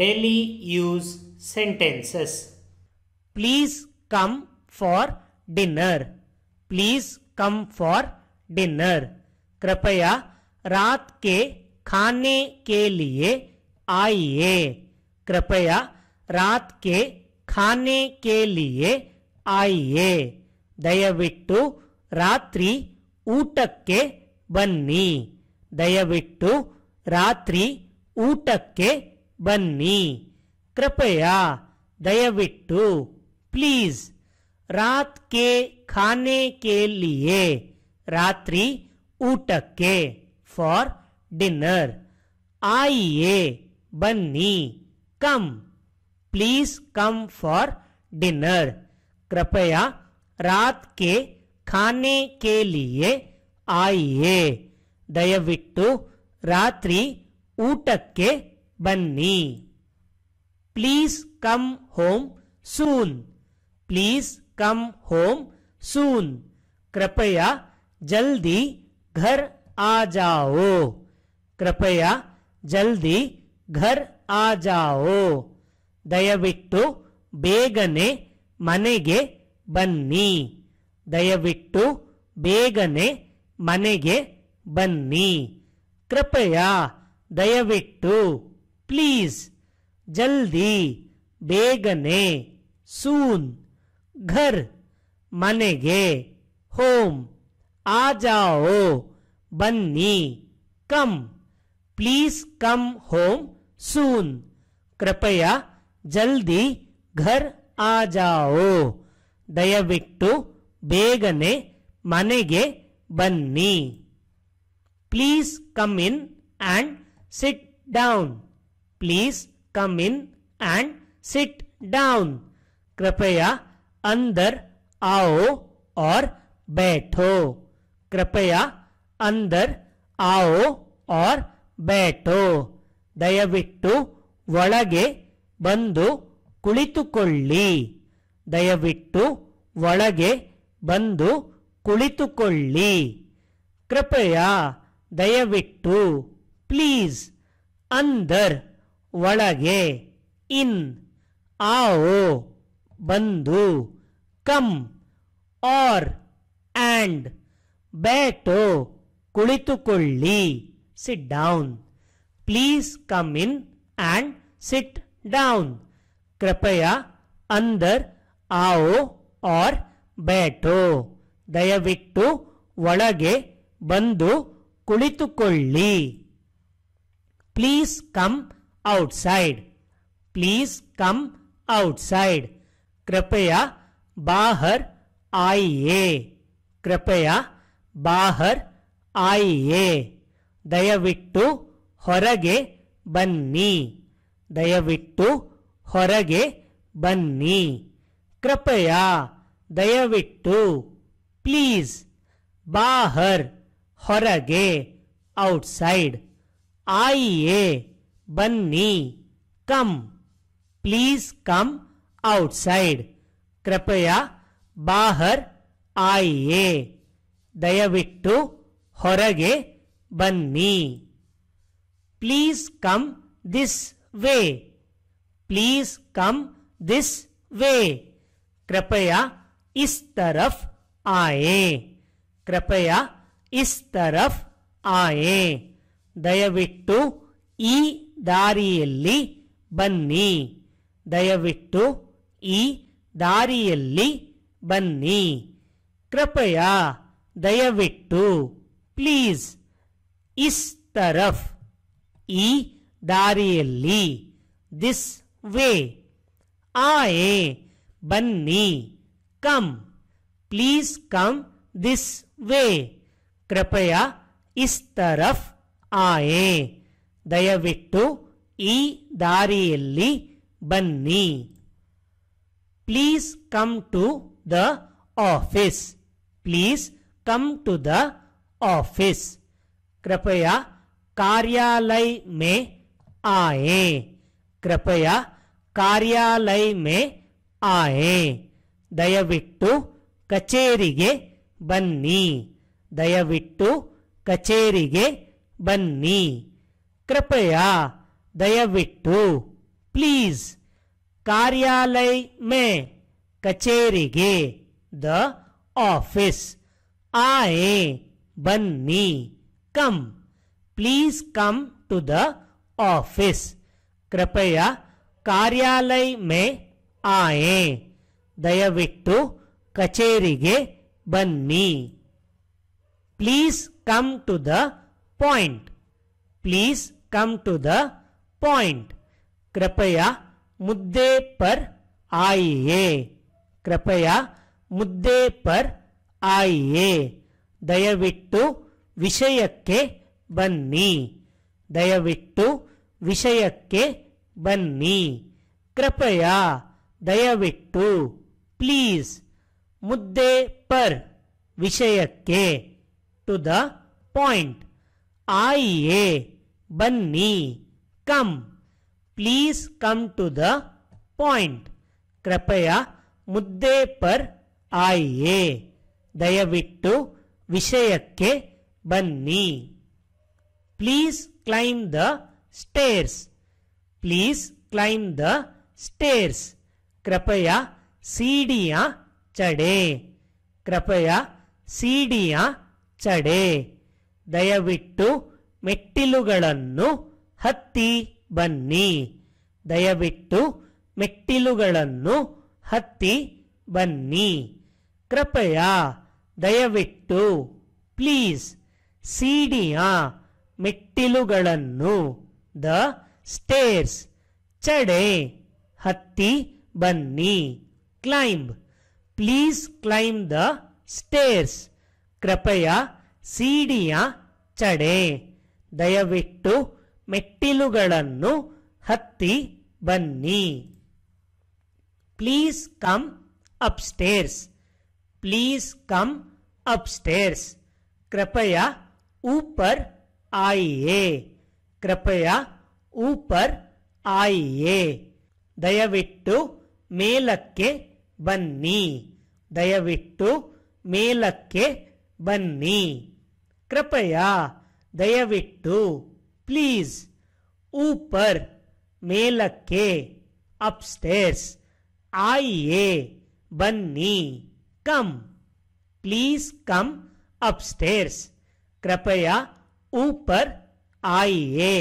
daily use sentences please come for dinner please come for dinner कृपया रात के खाने के लिए आइए कृपया रात के खाने के लिए आइए ದಯವಿಟ್ಟು ರಾತ್ರಿ ಊಟಕ್ಕೆ ಬನ್ನಿ ದಯವಿಟ್ಟು ರಾತ್ರಿ ಊಟಕ್ಕೆ बन्नी कृपया दयविट्टु प्लीज रात के खाने के लिए रात्रि के फॉर डिनर आइए बन्नी come please come for dinner कृपया रात के खाने के लिए आइए दयविट्टु रात्रि ऊटके बन्नी please come home soon please come home soon कृपया जल्दी घर आ जाओ कृपया जल्दी घर आ जाओ ದಯವಿಟ್ಟು बेगने ಮನೆಗೆ ಬನ್ನಿ ದಯವಿಟ್ಟು बेगने ಮನೆಗೆ ಬನ್ನಿ कृपया ದಯವಿಟ್ಟು प्लीज जल्दी बेगने सून घर मनेगे होम आ जाओ बन्नी come please come home soon कृपया जल्दी घर आ जाओ ದಯವಿಟ್ಟು बेगने ಮನೆಗೆ बन्नी please come in and sit down please come in and sit down कृपया अंदर आओ और बैठो कृपया अंदर आओ और बैठो दयविट्टु वळगे बंदु कुळितुकोळ्ळी दयविट्टु वळगे बंदु कुळितुकोळ्ळी कृपया दयविट्टु प्लीज अंदर ಒಳಗೆ ಇನ್ आओ ಬಂದು ಕಮ್ ಆರ್ ಆ್ಯಂಡ್ बैठो ಕುಳಿತುಕೊಳ್ಳಿ sit down please come in and sit down कृपया अंदर आओ और बैठो ದಯವಿಟ್ಟು ಒಳಗೆ ಬಂದು ಕುಳಿತುಕೊಳ್ಳಿ please come outside please come outside कृपया बाहर आइए कृपया बाहर आइए दयविट्टु होरगे बन्नी दयविट्टु होरगे बन्नी कृपया दयविट्टु प्लीज बाहर होरगे आउटसाइड आइए बन्नी कम प्लीज कम आउटसाइड कृपया बाहर आइए दयविट्टु होरगे ಬನ್ನಿ please come this way please come this way कृपया इस तरफ आए कृपया इस तरफ आए दयविट्टु ई ದಾರಿಯಲ್ಲಿ ಬನ್ನಿ ದಯವಿಟ್ಟು ಈ ದಾರಿಯಲ್ಲಿ ಬನ್ನಿ ಕೃಪಯ ದಯವಿಟ್ಟು ಪ್ಲೀಸ್ ಇಸ್ ತರಫ್ ಈ ದಾರಿಯಲ್ಲಿ ದಿಸ್ ವೇ ಆಯೆ ಬನ್ನಿ come please come this way ಕೃಪಯ ಇಸ್ ತರಫ್ ಆಯೆ தயவு விட்டு இ தாரியலில் பன்னி please come to the office please come to the office கிரपया कार्यालय में आए कृपया कार्यालय में आए தயவு விட்டு कचேरीगे बन्नी தயவு விட்டு कचேरीगे बन्नी कृपया दयविट्टु प्लीज कार्यालय में कचेरी द ऑफिस आए बन्नी come please come to the office कृपया कार्यालय में आए दयविट्टु कचेरी बन्नी please come to the point please come to the point कृपया मुद्दे पर आइए कृपया मुद्दे पर आइए दयविट्टु विषय के बन्नी दयविट्टु विषय के बन्नी कृपया दयविट्टु प्लीज मुद्दे पर विषय के टू द पॉइंट आइए बन्नी come please come to the point कृपया मुद्दे पर आइए विषय के ಬನ್ನಿ please climb the stairs please climb the stairs कृपया सीढ़ियां चढ़े कृपया सीढ़ियां चढ़े ದಯವಿಟ್ಟು ಮೆಟ್ಟಿಲುಗಳನ್ನು ಹತ್ತಿ ಬನ್ನಿ ದಯವಿಟ್ಟು ಮೆಟ್ಟಿಲುಗಳನ್ನು ಹತ್ತಿ ಬನ್ನಿ ಕೃಪೆಯ ದಯವಿಟ್ಟು ಪ್ಲೀಸ್ ಸೀಡಿಯ ಮೆಟ್ಟಿಲುಗಳನ್ನು ದ ಸ್ಟೇರ್ಸ್ ಚಡೆ ಹತ್ತಿ ಬನ್ನಿ climb please climb the stairs ಕೃಪಯ ಸೀಡಿಯ ಚಡೆ ದಯವಿಟ್ಟು ಮೆಟ್ಟಿಲುಗಳನ್ನು ಹತ್ತಿ ಬನ್ನಿ please come upstairs please come upstairs ಕೃಪಯ ಊಪರ್ ಆಯೆ ಕೃಪಯ ಊಪರ್ ಆಯೆ ದಯವಿಟ್ಟು ಮೇಲಕ್ಕೆ ಬನ್ನಿ ದಯವಿಟ್ಟು ಮೇಲಕ್ಕೆ ಬನ್ನಿ ಕೃಪಯಾ ದಯವಿಟ್ಟು ಪ್ಲೀಸ್ ऊपर ಮೇಲಕ್ಕೆ ಅಪ್ಸ್ಟೇರ್ಸ್ ಆಯಿಯೇ ಬನ್ನಿ ಕಮ್ ಪ್ಲೀಸ್ ಕಮ್ ಅಪ್ಸ್ಟೇರ್ಸ್ कृपया ऊपर आइए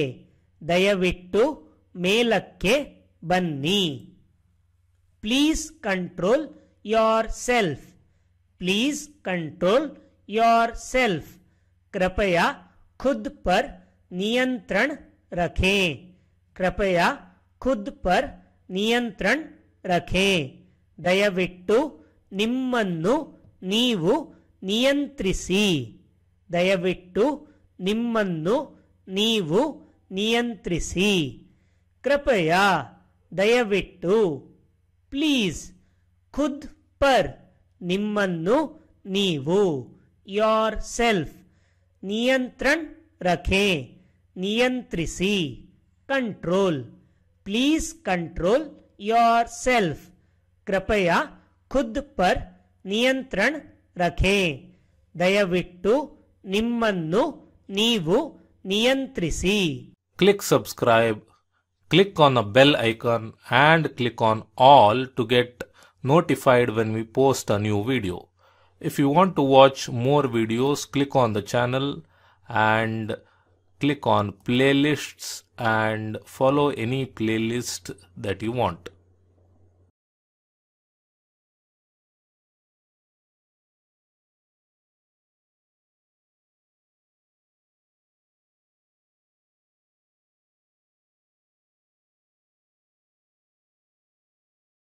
ದಯವಿಟ್ಟು ಮೇಲಕ್ಕೆ ಬನ್ನಿ please control yourself please control yourself कृपया खुद पर नियंत्रण रखें कृपया खुद पर नियंत्रण रखें दयविट्टु निम्मन्नु नीवु नियंत्रिसी दयविट्टु निम्मन्नु नीवु नियंत्रिसी कृपया दयविट्टु प्लीज खुद पर निम्मन्नु नीवु योर सेल्फ ನಿಯಂತ್ರಣ್ ರಖೆ ನಿಯಂತ್ರಿಸಿ control please control yourself ಕೃಪಯಾ ಖುದ್ ಪರ್ ನಿಯಂತ್ರಣ ರಖೆ ದಯವಿಟ್ಟು ನಿಮ್ಮನ್ನು ನೀವು ನಿಯಂತ್ರಿಸಿ click subscribe click on a bell icon and click on all to get notified when we post a new video If you want to watch more videos, click on the channel and click on playlists and follow any playlist that you want.